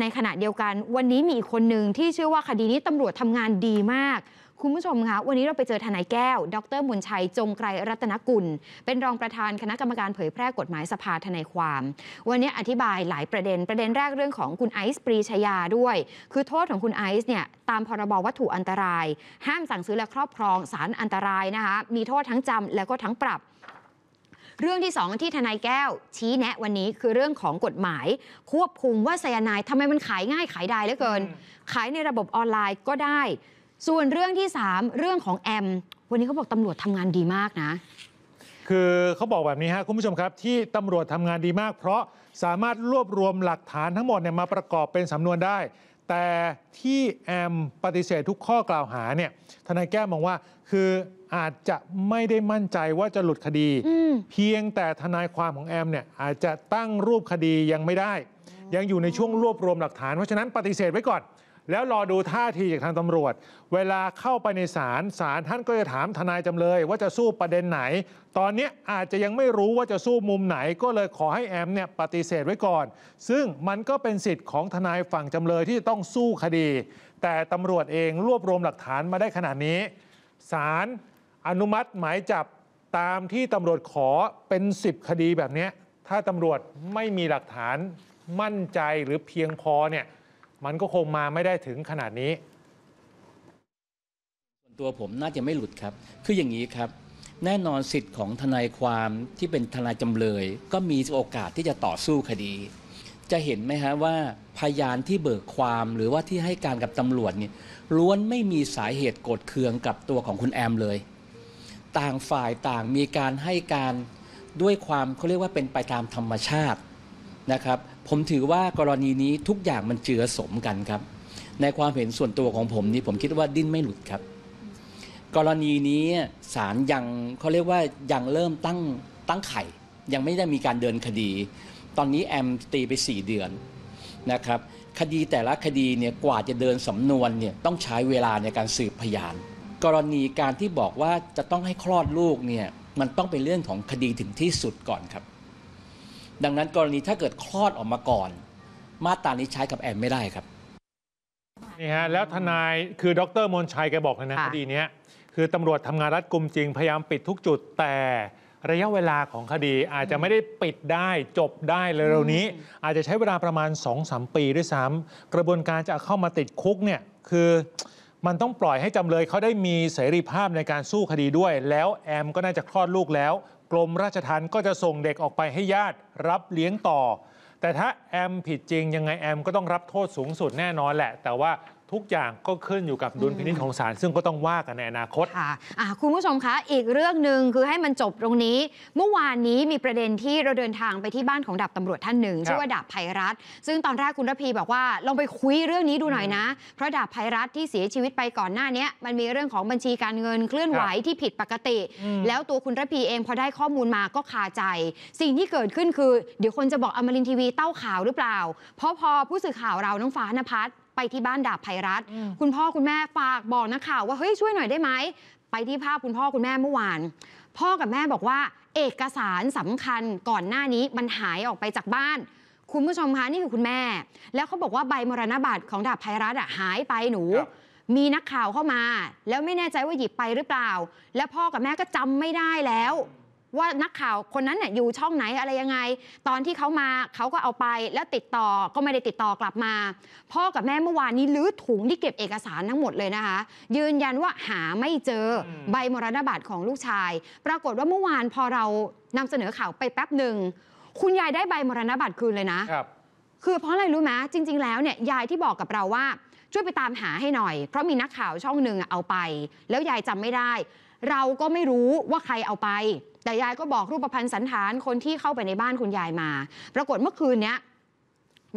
ในขณะเดียวกัน วันนี้มีอีกคนหนึ่งที่เชื่อว่าคดีนี้ตำรวจทำงานดีมาก คุณผู้ชมคะวันนี้เราไปเจอทนายแก้ว ดรมุนชัย จงไกรรัตนกุล เป็นรองประธานคณะกรรมการเผยแพร่กฎหมายสภาทนายความ วันนี้อธิบายหลายประเด็นประเด็นแรกเรื่องของคุณไอซ์ปรีชยาด้วย คือโทษของคุณไอซ์เนี่ยตามพรบวัตถุอันตราย ห้ามสั่งซื้อและครอบครองสารอันตรายนะคะมีโทษทั้งจำและก็ทั้งปรับเรื่องที่2ที่ทนายแก้วชี้แนะวันนี้คือเรื่องของกฎหมาย ควบคุมว่าไซยานายทำไมมันขายง่ายขายได้เหลือเกิน ขายในระบบออนไลน์ก็ได้ ส่วนเรื่องที่ 3 เรื่องของแอมวันนี้เขาบอกตำรวจทำงานดีมากนะ คือเขาบอกแบบนี้ฮะคุณผู้ชมครับที่ตำรวจทำงานดีมากเพราะสามารถรวบรวมหลักฐานทั้งหมดเนี่ยมาประกอบเป็นสำนวนได้แต่ที่แอมปฏิเสธทุกข้อกล่าวหาเนี่ยทนายแก้วมองว่าคืออาจจะไม่ได้มั่นใจว่าจะหลุดคดี เพียงแต่ทนายความของแอมเนี่ยอาจจะตั้งรูปคดียังไม่ได้ ยังอยู่ในช่วงรวบรวมหลักฐานเพราะฉะนั้นปฏิเสธไว้ก่อนแล้วรอดูท่าทีจากทางตำรวจ เวลาเข้าไปในศาล ศาลท่านก็จะถามทนายจำเลยว่าจะสู้ประเด็นไหน ตอนนี้อาจจะยังไม่รู้ว่าจะสู้มุมไหน ก็เลยขอให้แอมเนี่ยปฏิเสธไว้ก่อน ซึ่งมันก็เป็นสิทธิ์ของทนายฝั่งจำเลยที่ต้องสู้คดี แต่ตำรวจเองรวบรวมหลักฐานมาได้ขนาดนี้ ศาลอนุมัติหมายจับตามที่ตำรวจขอเป็น10คดีแบบนี้ถ้าตำรวจไม่มีหลักฐานมั่นใจหรือเพียงพอเนี่ยมันก็คงมาไม่ได้ถึงขนาดนี้ตัวผมน่าจะไม่หลุดครับ คืออย่างนี้ครับ แน่นอนสิทธิ์ของทนายความที่เป็นทนายจำเลย ก็มีโอกาสที่จะต่อสู้คดี จะเห็นไหมฮะว่าพยานที่เบิกความหรือว่าที่ให้การกับตำรวจเนี่ยล้วนไม่มีสาเหตุโกรธเคืองกับตัวของคุณแอมเลย ต่างฝ่ายต่างมีการให้การด้วยความเขาเรียกว่าเป็นไปตามธรรมชาตินะครับผมถือว่ากรณีนี้ทุกอย่างมันเจือสมกันครับ ในความเห็นส่วนตัวของผมนี่ผมคิดว่าดิ้นไม่หลุดครับ กรณีนี้ศาลยังเขาเรียกว่ายังเริ่มตั้งตั้งไข่ยังไม่ได้มีการเดินคดี ตอนนี้แอมตีไป4 เดือนนะครับคดีแต่ละคดีเนี่ยกว่าจะเดินสำนวนเนี่ยต้องใช้เวลาในการสืบพยาน กรณีการที่บอกว่าจะต้องให้คลอดลูกเนี่ยมันต้องเป็นเรื่องของคดีถึงที่สุดก่อนครับดังนั้นกรณีถ้าเกิดคลอดออกมาก่อน มาตรานี้ใช้กับแอมไม่ได้ครับ นี่ฮะ แล้วทนายคือดรมนชัยแกบอกนะคดีนี้คือตำรวจทำงานรัดกุมจริง พยายามปิดทุกจุดแต่ระยะเวลาของคดีอาจจะไม่ได้ปิดได้จบได้เลยเร็วนี้อาจจะใช้เวลาประมาณ 2-3 ปีด้วยซ้ำกระบวนการจะเข้ามาติดคุกเนี่ยคือมันต้องปล่อยให้จำเลยเขาได้มีเสรีภาพในการสู้คดีด้วย แล้วแอมก็น่าจะคลอดลูกแล้วกรมราชทัณฑ์ก็จะส่งเด็กออกไปให้ญาติรับเลี้ยงต่อ แต่ถ้าแอมผิดจริงยังไงแอมก็ต้องรับโทษสูงสุดแน่นอนแหละ แต่ว่าทุกอย่างก็ขึ้นอยู่กับดุลพินิจของศาลซึ่งก็ต้องว่ากันในอนาคตค่ะะคุณผู้ชมคะอีกเรื่องหนึ่งคือให้มันจบตรงนี้ เมื่อวานนี้มีประเด็นที่เราเดินทางไปที่บ้านของดาบตำรวจท่านหนึ่งชื่อว่าดาบภัยรัฐซึ่งตอนแรกคุณระพีบอกว่าลองไปคุยเรื่องนี้ดูหน่อยนะ เพราะดาบภัยรัฐที่เสียชีวิตไปก่อนหน้านี้มันมีเรื่องของบัญชีการเงินเคลื่อนไหวที่ผิดปกติ แล้วตัวคุณระพีเองพอได้ข้อมูลมาก็คาใจ สิ่งที่เกิดขึ้นคือเดี๋ยวคนจะบอกอมรินทีวีเต้าข่าวหรือเปล่าเพราะพอผู้สื่อข่าวเราน้องฟ้านภัรไปที่บ้านดาบภัยรัฐคุณพ่อคุณแม่ฝากบอกนักข่าวว่า เฮ้ยช่วยหน่อยได้ไหม ไปที่ภาพคุณพ่อคุณแม่เมื่อวาน พ่อกับแม่บอกว่า เอกสารสำคัญก่อนหน้านี้มันหายออกไปจากบ้าน คุณผู้ชมคะนี่คือคุณแม่ แล้วเขาบอกว่าใบมรณบัตรของดาบภัยรัฐหายไปหนู มีนักข่าวเข้ามา แล้วไม่แน่ใจว่าหยิบไปหรือเปล่า แล้วพ่อกับแม่ก็จำไม่ได้แล้วว่านักข่าวคนนั้นเนี่ยอยู่ช่องไหนอะไรยังไง ตอนที่เขามาเขาก็เอาไปแล้วติดต่อก็ไม่ได้ติดต่อกลับมาพ่อกับแม่เมื่อวานนี้ลื้อถุงที่เก็บเอกสารทั้งหมดเลยนะคะยืนยันว่าหาไม่เจอใบมรณบัตรของลูกชาย ปรากฏว่าเมื่อวานพอเรานำเสนอข่าวไปแป๊บหนึ่งคุณยายได้ใบมรณบัตรคืนเลยนะครับคือเพราะอะไรรู้ไหมจริงๆแล้วเนี่ยยายที่บอกกับเราว่าช่วยไปตามหาให้หน่อย เพราะมีนักข่าวช่องหนึ่งเอาไป แล้วยายจำไม่ได้เราก็ไม่รู้ว่าใครเอาไป แต่ยายก็บอกรูปพัรณ์สันฐานคนที่เข้าไปในบ้านคุณยายมา ปรากฏเมื่อคืนนี้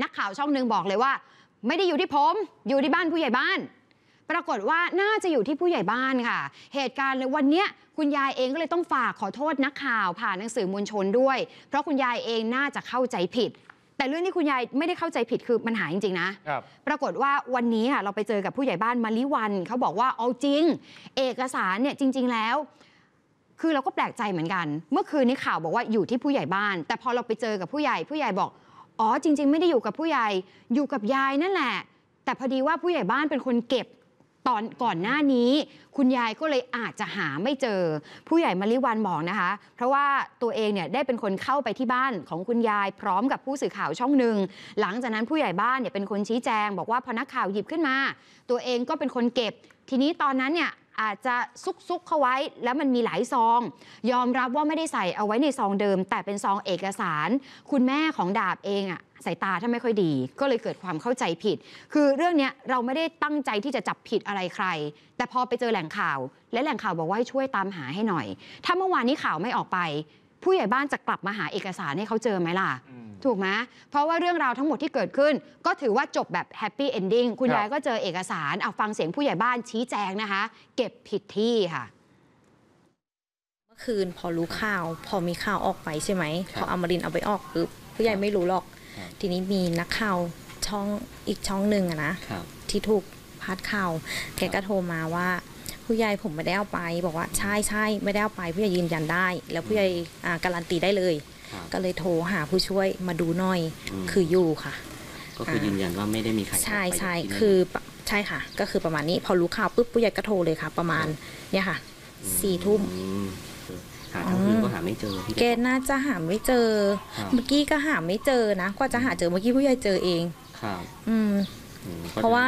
นักข่าวช่องหนึ่งบอกเลยว่า ไม่ได้อยู่ที่ผมอยู่ที่บ้านผู้ใหญ่บ้าน ปรากฏว่าน่าจะอยู่ที่ผู้ใหญ่บ้านค่ะ เหตุการณ์เลยวันนี้คุณยายเองก็เลยต้องฝากขอโทษ นักข่าวผ่านหนังสือมวลชนด้วย เพราะคุณยายเองน่าจะเข้าใจผิดแต่เรื่องที่คุณยายไม่ได้เข้าใจผิดคือมันหายจริงๆนะรปรากฏว่าวันนี้ค่ะเราไปเจอกับผู้ใหญ่บ้านมาริวัน เขาบอกว่าเอาจริง เอกสารเนี่ยจริงๆแล้ว คือเราก็แปลกใจเหมือนกัน เมื่อคืนนี้ข่าวบอกว่าอยู่ที่ผู้ใหญ่บ้าน แต่พอเราไปเจอกับผู้ใหญ่ผู้ใหญ่บอกอ๋อจริงๆไม่ได้อยู่กับผู้ใหญ่อยู่กับยายนั่นแหละ แต่พอดีว่าผู้ใหญ่บ้านเป็นคนเก็บตอนก่อนหน้านี้ คุณยายก็เลยอาจจะหาไม่เจอผู้ใหญ่มาริวันบอกนะคะ เพราะว่าตัวเองเนี่ยได้เป็นคนเข้าไปที่บ้านของคุณยายพร้อมกับผู้สื่อข่าวช่องหนึ่งหลังจากนั้นผู้ใหญ่บ้านเนี่ยเป็นคนชี้แจงบอกว่าพอนักข่าวหยิบขึ้นมา ตัวเองก็เป็นคนเก็บ ทีนี้ตอนนั้นเนี่ยอาจจะซุกๆเข้าไว้ แล้วมันมีหลายซอง ยอมรับว่าไม่ได้ใส่เอาไว้ในซองเดิมแต่เป็นซองเอกสาร คุณแม่ของดาบเองอะสายตาถ้าไม่ค่อยดี ก็เลยเกิดความเข้าใจผิด คือเรื่องนี้เราไม่ได้ตั้งใจที่จะจับผิดอะไรใคร แต่พอไปเจอแหล่งข่าวและแหล่งข่าวบอกว่าให้ช่วยตามหาให้หน่อย ถ้าเมื่อวานนี้ข่าวไม่ออกไป ผู้ใหญ่บ้านจะกลับมาหาเอกสารให้เขาเจอไหมล่ะถูกไหม เพราะว่าเรื่องราวทั้งหมดที่เกิดขึ้น ก็ถือว่าจบแบบแฮปปี้เอนดิ้ง คุณยายก็เจอเอกสาร เอาฟังเสียงผู้ใหญ่บ้านชี้แจงนะคะ เก็บผิดที่ค่ะ เมื่อคืนพอรู้ข่าว พอมีข่าวออกไปใช่ไหม พออมรินเอาไปออกปุ๊บผู้ใหญ่ไม่รู้หรอก ทีนี้มีนักข่าวช่องอีกช่องหนึ่งนะ ที่ถูกพาดข่าว แกก็โทรมาว่าผู้ใหญ่ผมไม่ได้เอาไป บอกว่าใช่ใช่ไม่ได้เอาไปผู้ใหญ่ยืนยันได้ แล้วผู้ใหญ่การันตีได้เลยก็เลยโทรหาผู้ช่วยมาดูหน่อย คืออยู่ค่ะ ก็คือยืนยันว่าไม่ได้มีใครใช่ใช่คือใช่ค่ะ ก็คือประมาณนี้ พอรู้ข่าวปุ๊บผู้ใหญ่ก็โทรเลยค่ะ ประมาณ เนี่ยค่ะสี่ทุ่มหาทั้งคืนก็หาไม่เจอพี่แกน่าจะหาไม่เจอ เมื่อกี้ก็หาไม่เจอนะกว่าจะหาเจอเมื่อกี้ผู้ใหญ่เจอเองครับอืมเพราะว่า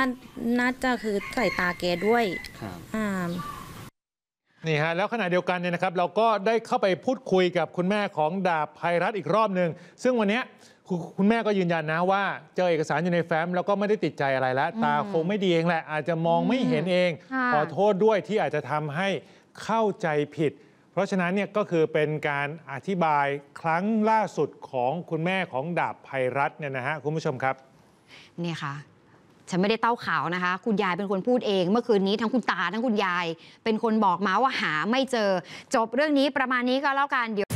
น่าจะคือใส่ตาแกด้วยครับอ่านี่ฮะแล้วขณะเดียวกันเนี่ยนะครับเราก็ได้เข้าไปพูดคุยกับคุณแม่ของดาบภัยรัฐอีกรอบหนึ่งซึ่งวันนี้คคุณแม่ก็ยืนยันนะว่าเจอเอกสารอยู่ในแฟ้มแล้วก็ไม่ได้ติดใจอะไรแล้วตาคงไม่ดีเองแหละ อาจจะมองไม่เห็นเอง ขอโทษด้วยที่อาจจะทำให้เข้าใจผิด เพราะฉะนั้นเนี่ยก็คือเป็นการอธิบายครั้งล่าสุดของคุณแม่ของดาบภัยรัฐเนี่ยนะฮะคุณผู้ชมครับเนี่ยค่ะฉันไม่ได้เต้าข่าวนะคะคุณยายเป็นคนพูดเอง เมื่อคืนนี้ทั้งคุณตาทั้งคุณยายเป็นคนบอกมาว่าหาไม่เจอ จบเรื่องนี้ประมาณนี้ก็แล้วกันเดี๋ยว